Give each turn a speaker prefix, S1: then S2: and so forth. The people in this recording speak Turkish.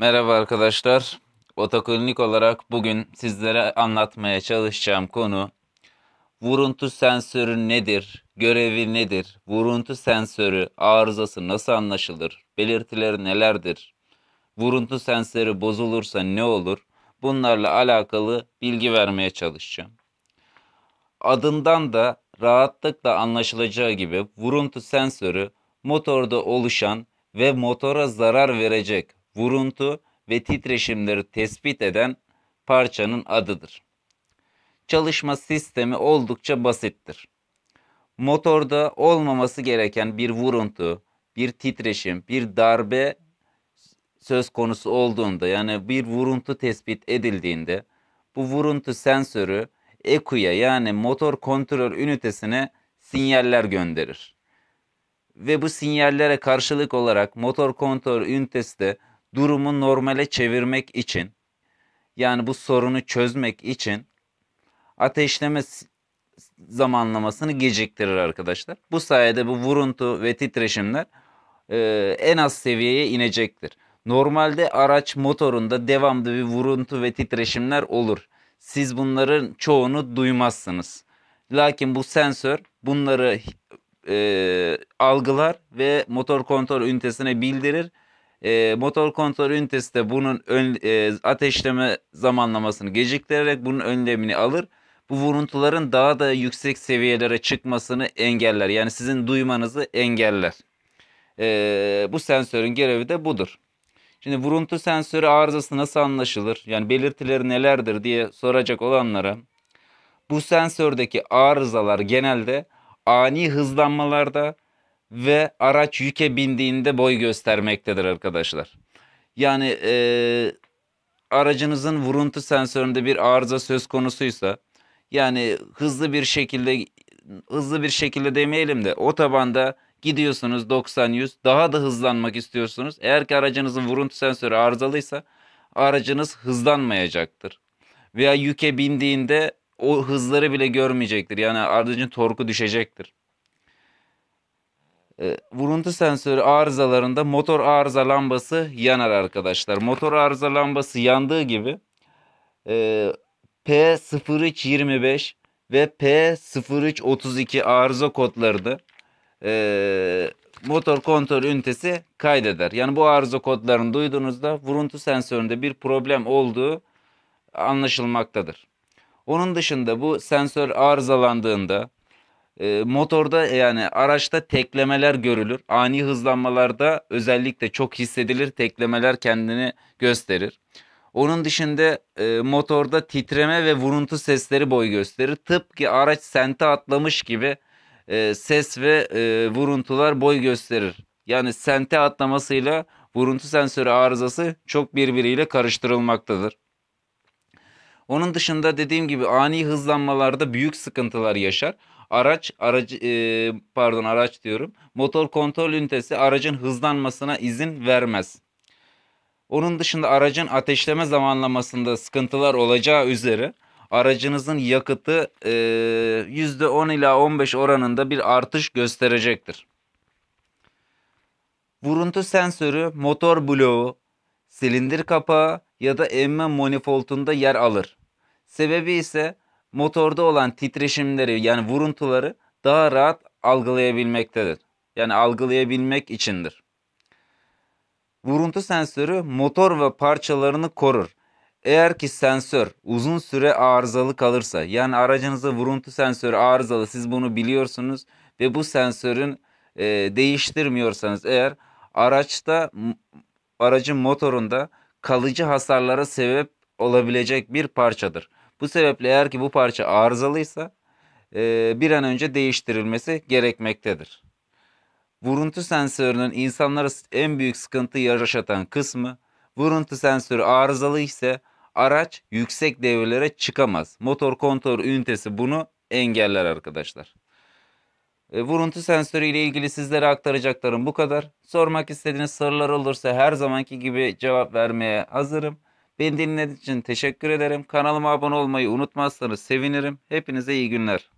S1: Merhaba arkadaşlar. Otoklinik olarak bugün sizlere anlatmaya çalışacağım konu vuruntu sensörü nedir? Görevi nedir? Vuruntu sensörü arızası nasıl anlaşılır? Belirtileri nelerdir? Vuruntu sensörü bozulursa ne olur? Bunlarla alakalı bilgi vermeye çalışacağım. Adından da rahatlıkla anlaşılacağı gibi vuruntu sensörü motorda oluşan ve motora zarar verecek vuruntu ve titreşimleri tespit eden parçanın adıdır. Çalışma sistemi oldukça basittir. Motorda olmaması gereken bir vuruntu, bir titreşim, bir darbe söz konusu olduğunda yani bir vuruntu tespit edildiğinde bu vuruntu sensörü EQ'ya yani motor kontrol ünitesine sinyaller gönderir. Ve bu sinyallere karşılık olarak motor kontrol ünitesi de durumu normale çevirmek için yani bu sorunu çözmek için ateşleme zamanlamasını geciktirir arkadaşlar. Bu sayede bu vuruntu ve titreşimler e, en az seviyeye inecektir. Normalde araç motorunda devamlı bir vuruntu ve titreşimler olur. Siz bunların çoğunu duymazsınız. Lakin bu sensör bunları e, algılar ve motor kontrol ünitesine bildirir e, motor kontrol ünitesi de bunun ön, e, ateşleme zamanlamasını geciktirerek bunun önlemini alır. Bu vuruntuların daha da yüksek seviyelere çıkmasını engeller. Yani sizin duymanızı engeller. E, bu sensörün görevi de budur. Şimdi vuruntu sensörü arızası nasıl anlaşılır? Yani belirtileri nelerdir diye soracak olanlara bu sensördeki arızalar genelde ani hızlanmalarda ve araç yüke bindiğinde boy göstermektedir arkadaşlar. Yani e, aracınızın vuruntu sensöründe bir arıza söz konusuysa yani hızlı bir şekilde hızlı bir şekilde demeyelim de otobanda gidiyorsunuz 90-100 daha da hızlanmak istiyorsunuz. Eğer ki aracınızın vuruntu sensörü arızalıysa aracınız hızlanmayacaktır. Veya yüke bindiğinde o hızları bile görmeyecektir. Yani aracın torku düşecektir. Ee, vuruntu sensörü arızalarında motor arıza lambası yanar arkadaşlar. Motor arıza lambası yandığı gibi e, P0325 ve P0332 arıza kodlarını e, motor kontrol ünitesi kaydeder. Yani bu arıza kodlarını duyduğunuzda vuruntu sensöründe bir problem olduğu anlaşılmaktadır. Onun dışında bu sensör arızalandığında ee, motorda yani araçta teklemeler görülür. Ani hızlanmalarda özellikle çok hissedilir. Teklemeler kendini gösterir. Onun dışında e, motorda titreme ve vuruntu sesleri boy gösterir. Tıpkı araç sente atlamış gibi e, ses ve e, vuruntular boy gösterir. Yani sente atlamasıyla vuruntu sensörü arızası çok birbiriyle karıştırılmaktadır. Onun dışında dediğim gibi ani hızlanmalarda büyük sıkıntılar yaşar. Araç aracı e, pardon araç diyorum. Motor kontrol ünitesi aracın hızlanmasına izin vermez. Onun dışında aracın ateşleme zamanlamasında sıkıntılar olacağı üzere aracınızın yakıtı e, %10 ila 15 oranında bir artış gösterecektir. Vuruntu sensörü motor bloğu, silindir kapağı ya da emme manifoldunda yer alır. Sebebi ise motorda olan titreşimleri yani vuruntuları daha rahat algılayabilmektedir. Yani algılayabilmek içindir. Vuruntu sensörü motor ve parçalarını korur. Eğer ki sensör uzun süre arızalı kalırsa yani aracınızda vuruntu sensörü arızalı siz bunu biliyorsunuz ve bu sensörün e, değiştirmiyorsanız eğer araçta aracın motorunda kalıcı hasarlara sebep olabilecek bir parçadır. Bu sebeple eğer ki bu parça arızalıysa e, bir an önce değiştirilmesi gerekmektedir. Vuruntu sensörünün insanlara en büyük sıkıntı yaşatan kısmı vuruntu sensörü arızalı ise araç yüksek devirlere çıkamaz. Motor kontrol ünitesi bunu engeller arkadaşlar. E, vuruntu sensörü ile ilgili sizlere aktaracaklarım bu kadar. Sormak istediğiniz sorular olursa her zamanki gibi cevap vermeye hazırım. Beni dinlediğiniz için teşekkür ederim. Kanalıma abone olmayı unutmazsanız sevinirim. Hepinize iyi günler.